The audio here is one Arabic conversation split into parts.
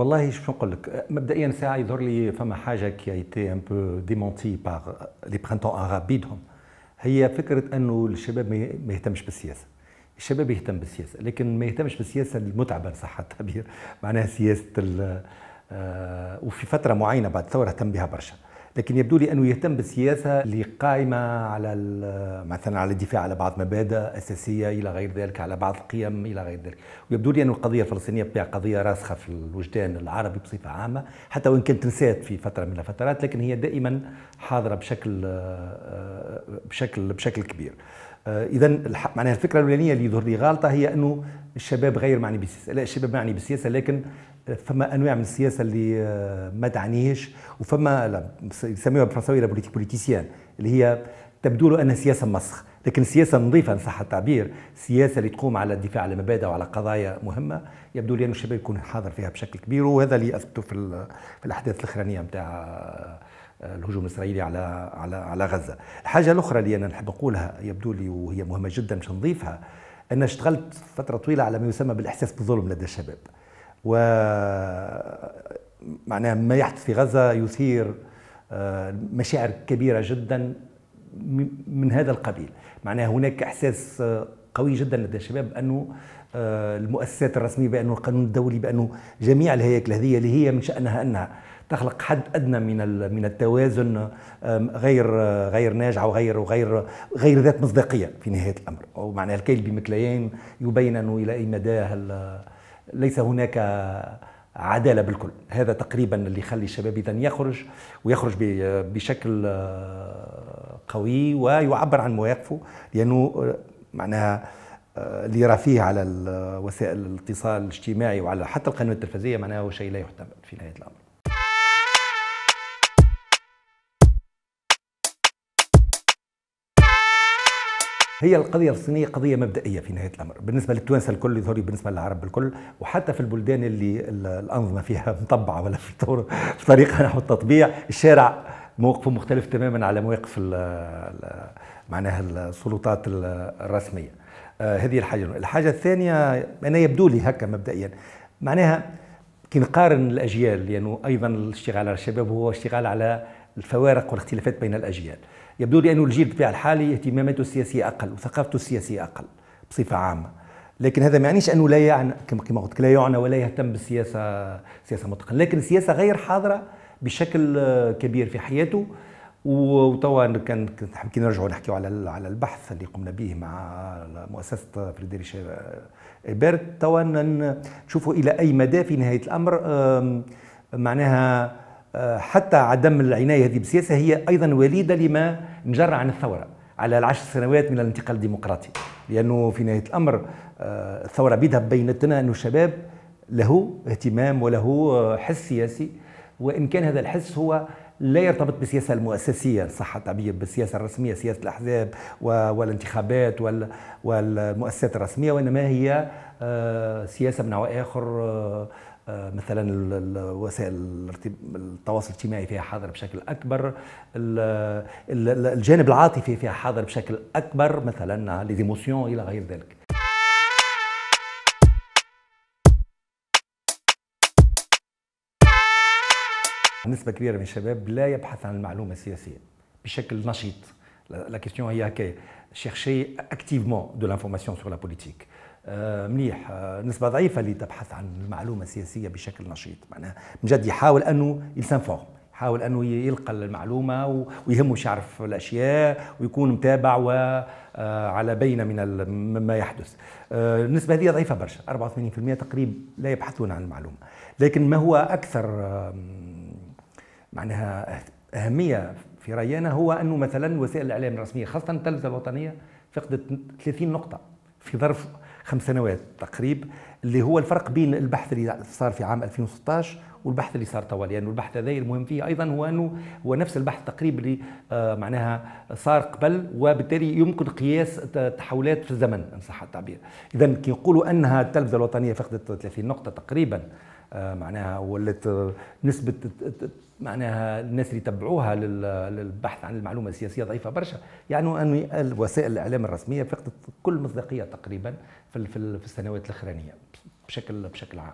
والله شو نقول لك مبدئيا ساعه يظهر لي فما حاجه كي ايتي ان بو ديمونتي باغ لي برانتون اغاب بيدهم هي فكره انه الشباب ما يهتمش بالسياسه الشباب يهتم بالسياسه لكن ما يهتمش بالسياسه المتعبه ان صح التعبير معناها سياسه آه، وفي فتره معينه بعد الثوره اهتم بها برشا لكن يبدو لي أنه يهتم بالسياسة اللي قائمه على مثلا على الدفاع على بعض مبادئ أساسية إلى غير ذلك على بعض القيم إلى غير ذلك ويبدو لي أن القضية الفلسطينية بها قضية راسخة في الوجدان العربي بصفة عامة حتى وإن كانت نسيت في فترة من الفترات لكن هي دائما حاضرة بشكل آه، آه، بشكل بشكل كبير آه، إذا معناها الفكرة الأولانية اللي يظهر لي غالطة هي أنه الشباب غير معني بالسياسه لا الشباب معني بالسياسه لكن فما انواع من السياسه اللي آه، ما تعنيهش وفما يسميوها بالفرنساوي لا بوليتيك بوليتيسيان اللي هي تبدو له انها سياسه مسخ لكن السياسه نظيفه ان صح التعبير سياسه اللي تقوم على الدفاع على مبادئ وعلى قضايا مهمه يبدو لي ان الشباب يكون حاضر فيها بشكل كبير وهذا اللي اثبته في, في الاحداث الاخرانيه نتاع آه، الهجوم الاسرائيلي على على على غزه. الحاجه الاخرى اللي انا نحب نقولها يبدو لي وهي مهمه جدا مش نضيفها أنا اشتغلت فترة طويلة على ما يسمى بالإحساس بالظلم لدى الشباب و معناها ما يحدث في غزة يثير آه، مشاعر كبيرة جدا من هذا القبيل معناها هناك إحساس آه، قوي جدا لدى الشباب بأنه آه، المؤسسات الرسمية بأنه القانون الدولي بأنه جميع الهياكل هذه اللي هي من شأنها أنها تخلق حد ادنى من من التوازن غير غير ناجعه وغير وغير غير ذات مصداقيه في نهايه الامر ومعناها الكيل بمكليين يبين انه الى اي مدى ليس هناك عدالة بالكل هذا تقريبا اللي يخلي الشباب إذا يخرج ويخرج بشكل آه، قوي ويعبر عن مواقفه لأنه آه، معناها آه، اللي يرى فيه على وسائل الاتصال الاجتماعي وعلى حتى القنوات التلفزيونيه معناها هو شيء لا يحتمل في نهاية الأمر هي القضية الصينية قضية مبدئية في نهاية الأمر بالنسبة للتوانسة الكل يظهر بالنسبة للعرب الكل وحتى في البلدان اللي الأنظمة فيها مطبعة ولا في طريقة نحو التطبيع الشارع موقفه مختلف تماما على مواقف معناها السلطات الرسمية آه، هذه الحاجة الحاجة الثانية أنا يبدو لي هكا مبدئيا معناها كي نقارن الأجيال لأنه يعني أيضا الاشتغال على الشباب هو اشتغال على الفوارق والاختلافات بين الأجيال يبدو لي أنه الجيل بتاع الحالي اهتماماته السياسية أقل وثقافته السياسية أقل بصفة عامة لكن هذا ما يعنيش انه لا يعنى كما قلت لا يعنى ولا يهتم بالسياسه سياسه متقنة لكن السياسه غير حاضره بشكل آه، كبير في حياته وتوا كان كي نرجعوا نحكيوا على على البحث اللي قمنا به مع مؤسسه فريدريش ايبرت توا نشوفوا الى اي مدى في نهايه الامر معناها حتى عدم العنايه هذه بالسياسه هي ايضا وليده لما نجر عن الثوره على العشر سنوات من الانتقال الديمقراطي لانه في نهايه الامر آه، الثوره بدها بينتنا انه الشباب له اهتمام وله حس سياسي وان كان هذا الحس هو لا يرتبط بالسياسه المؤسسيه صح التعبير بالسياسه الرسميه سياسه الاحزاب والانتخابات والمؤسسات الرسميه وانما هي آه، سياسه من نوع اخر آه، آه، مثلا وسائل التواصل الاجتماعي فيها حاضر بشكل اكبر الجانب العاطفي فيها حاضر بشكل اكبر مثلا ليزيموسيون الى غير ذلك نسبة كبيرة من الشباب لا يبحث عن المعلومة السياسية بشكل نشيط. لا كيستيون هي هكايا شيرشي اكتيفمون دو لانفورماسيون سور لا بوليتيك آه، مليح آه، نسبة ضعيفة اللي تبحث عن المعلومة السياسية بشكل نشيط معناها من جد يحاول أنه فوق يحاول أنه يلقى المعلومة ويهمه يعرف الأشياء ويكون متابع وعلى آه، بينة من مما يحدث النسبة هذه ضعيفة برشا 84% تقريبا لا يبحثون عن المعلومة لكن ما هو أكثر معناها أهمية في رأينا هو أنه مثلا وسائل الإعلام الرسمية خاصة التلفزة الوطنية فقدت 30 نقطة في ظرف خمس سنوات تقريب اللي هو الفرق بين البحث اللي صار في عام 2016 والبحث اللي صار توا لانه يعني البحث هذا المهم فيه ايضا هو انه هو نفس البحث تقريبا اللي آه معناها صار قبل وبالتالي يمكن قياس تحولات في الزمن ان صح التعبير. اذا كي نقولوا انها التلفزه الوطنيه فقدت 30 نقطه تقريبا آه، معناها ولات نسبه معناها الناس اللي يتبعوها للبحث عن المعلومه السياسيه ضعيفه برشا يعني ان وسائل الاعلام الرسميه فقدت كل مصداقيه تقريبا في السنوات الاخرانيه بشكل بشكل عام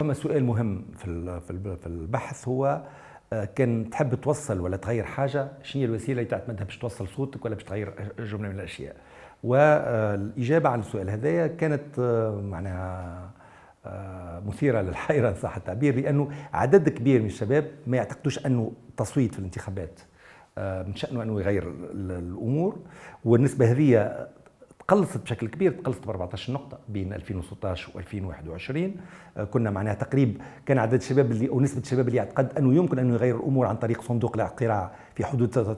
ثم سؤال مهم في في البحث هو آه، كان تحب توصل ولا تغير حاجه شنو هي الوسيله اللي تعتمدها باش توصل صوتك ولا باش تغير جمله من الاشياء والاجابه آه، على السؤال هذايا كانت آه، معناها مثيرة للحيرة إن صح التعبير لأنه عدد كبير من الشباب ما يعتقدوش أنه التصويت في الانتخابات من شأنه أنه يغير الأمور والنسبة هذه قلصت بشكل كبير تقلصت ب 14 نقطه بين 2016 و2021 آه، كنا معناها تقريب كان عدد الشباب اللي او نسبه الشباب اللي يعتقد انه يمكن انه يغير الامور عن طريق صندوق الاقتراع في حدود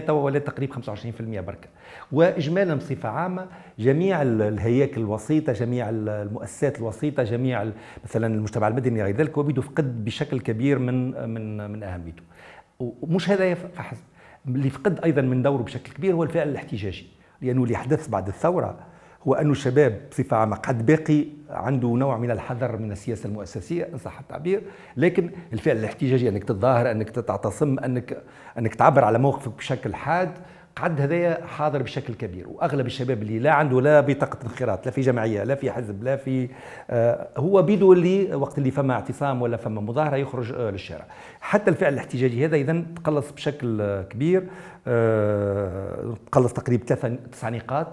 39% توا ولا تقريب 25% برك واجمالا بصفه عامه جميع الهياكل الوسيطه جميع المؤسسات الوسيطه جميع مثلا المجتمع المدني غير ذلك وبيدو فقد بشكل كبير من من من اهميته ومش هذا فحسب اللي فقد ايضا من دوره بشكل كبير هو الفعل الاحتجاجي لأنه اللي حدث بعد الثورة هو أن الشباب بصفة عامة قد باقي عنده نوع من الحذر من السياسة المؤسسية إن صح التعبير لكن الفعل الاحتجاجي أنك تتظاهر أنك تتعتصم أنك أنك تعبر على موقفك بشكل حاد قعد هذايا حاضر بشكل كبير واغلب الشباب اللي لا عنده لا بطاقه انخراط لا في جمعيه لا في حزب لا في آه هو بيدو اللي وقت اللي فما اعتصام ولا فما مظاهره يخرج آه للشارع حتى الفعل الاحتجاجي هذا اذا تقلص بشكل آه، كبير آه تقلص تقريبا ثلاثه تسع نقاط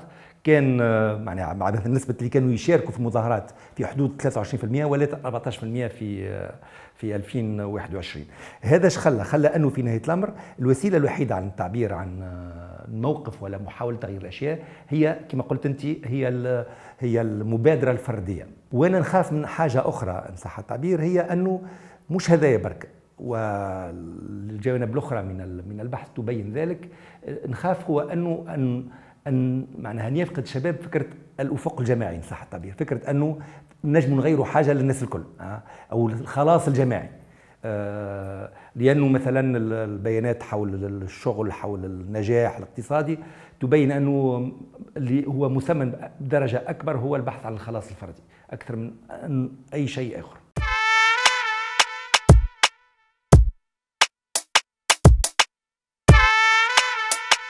كان آه، معناها عدد نسبه اللي كانوا يشاركوا في المظاهرات في حدود 23% ولات 14% في في 2021 آه، هذا اش خلى خلى انه في نهايه الامر الوسيله الوحيده عن التعبير عن آه، الموقف ولا محاوله تغيير الاشياء هي كما قلت انت هي هي المبادره الفرديه وانا نخاف من حاجه اخرى ان صح التعبير هي انه مش هذايا برك والجوانب الاخرى من من البحث تبين ذلك نخاف هو انه ان ان معناها ان يفقد الشباب فكره الافق الجماعي ان صح التعبير فكره انه نجم نغيروا حاجه للناس الكل آه، او الخلاص الجماعي آه، لانه مثلا البيانات حول الشغل حول النجاح الاقتصادي تبين انه اللي هو مثمن بدرجه اكبر هو البحث عن الخلاص الفردي اكثر من اي شيء اخر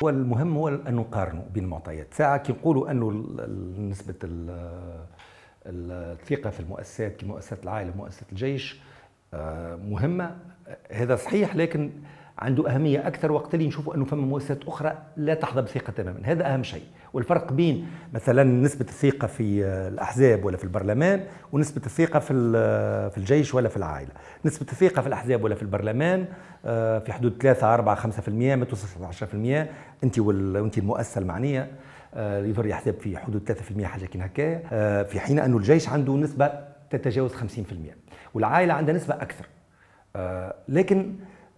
والمهم هو أن نقارنوا بين المعطيات ساعة كي نقولوا أنه نسبة الثقة في المؤسسات كمؤسسة العائلة مؤسسة الجيش آه، مهمة هذا صحيح لكن عنده اهميه اكثر وقت اللي نشوفوا انه فما مؤسسات اخرى لا تحظى بثقه تماما هذا اهم شيء والفرق بين مثلا نسبه الثقه في الاحزاب ولا في البرلمان ونسبه الثقه في في الجيش ولا في العائله نسبه الثقه في الاحزاب ولا في البرلمان آه، في حدود 3 4 5% ما توصلش 10% انت وانت المؤسسه المعنيه آه، يظهر يحسب في حدود 3% حاجه كي هكايا آه، في حين انه الجيش عنده نسبه تتجاوز 50% والعائله عندها نسبه اكثر لكن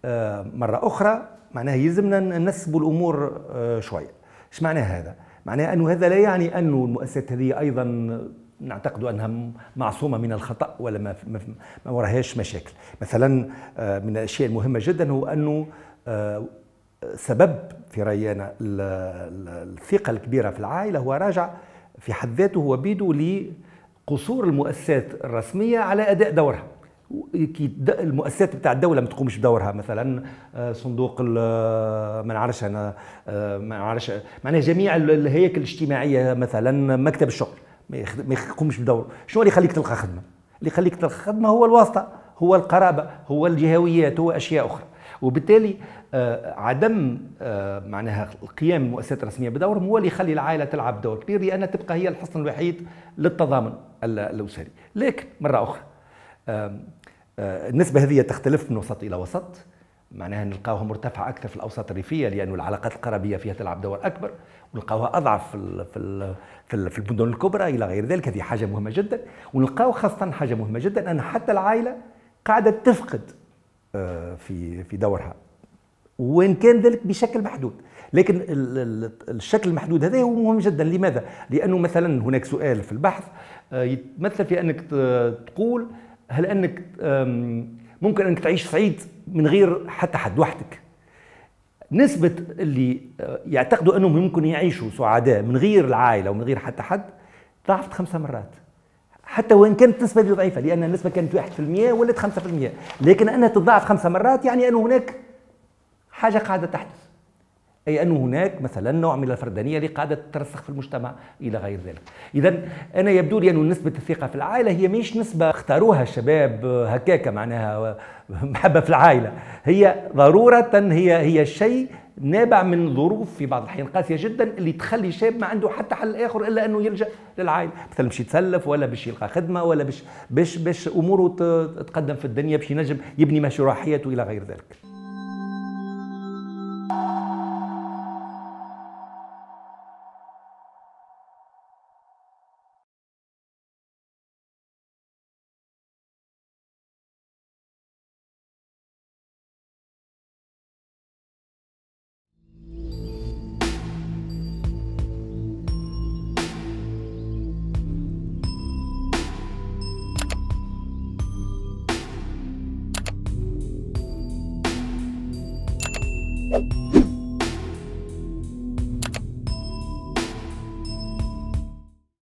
آه، مرة أخرى معناها يلزمنا ننسبوا الأمور آه، شوية إيش معنى هذا؟ معناه أنه هذا لا يعني أنه المؤسسات هذه أيضا نعتقد أنها معصومة من الخطأ ولا ما, ما وراهاش مشاكل مثلا آه، من الأشياء المهمة جدا هو أنه سبب في رأينا الثقة الكبيرة في العائلة هو راجع في حد ذاته وبيده لقصور المؤسسات الرسمية على أداء دورها المؤسسات بتاع الدوله ما تقومش بدورها مثلا آه، صندوق آه، ما نعرفش انا آه، ما نعرفش معناها جميع الهياكل الاجتماعيه مثلا مكتب الشغل ما يقومش بدوره شنو اللي يخليك تلقى خدمه اللي يخليك تلقى خدمه هو الواسطه هو القرابه هو الجهويات هو اشياء اخرى وبالتالي عدم معناها قيام المؤسسات الرسميه بدورهم هو اللي يخلي العائله تلعب دور كبير لانها تبقى هي الحصن الوحيد للتضامن الاسري لكن مره اخرى آه، النسبة هذه تختلف من وسط إلى وسط معناها نلقاوها مرتفعة أكثر في الأوساط الريفية لأن العلاقات القرابية فيها تلعب دور أكبر ونلقاوها أضعف في في في المدن الكبرى إلى غير ذلك هذه حاجة مهمة جدا ونلقاو خاصة حاجة مهمة جدا أن حتى العائلة قاعدة تفقد آه، في في دورها وإن كان ذلك بشكل محدود لكن الشكل المحدود هذا هو مهم جدا لماذا؟ لأنه مثلا هناك سؤال في البحث آه، يتمثل في أنك تقول هل انك ممكن انك تعيش سعيد من غير حتى حد وحدك نسبة اللي آه، يعتقدوا انهم ممكن يعيشوا سعداء من غير العائلة ومن غير حتى حد ضعفت خمسة مرات حتى وان كانت النسبة ضعيفة لان النسبة كانت 1% ولات 5% لكن انها تضاعف خمسة مرات يعني انه هناك حاجة قاعدة تحدث أي أن هناك مثلا نوع من الفردانية اللي قاعدة تترسخ في المجتمع إلى غير ذلك إذا أنا يبدو لي أن نسبة الثقة في العائلة هي مش نسبة اختاروها الشباب هكاك معناها محبة في العائلة هي ضرورة هي هي شيء نابع من ظروف في بعض الاحيان قاسيه جدا اللي تخلي شاب ما عنده حتى حل اخر الا انه يلجا للعائله مثلا باش يتسلف ولا باش يلقى خدمه ولا باش باش باش اموره تتقدم في الدنيا باش ينجم يبني مشروع حياته الى غير ذلك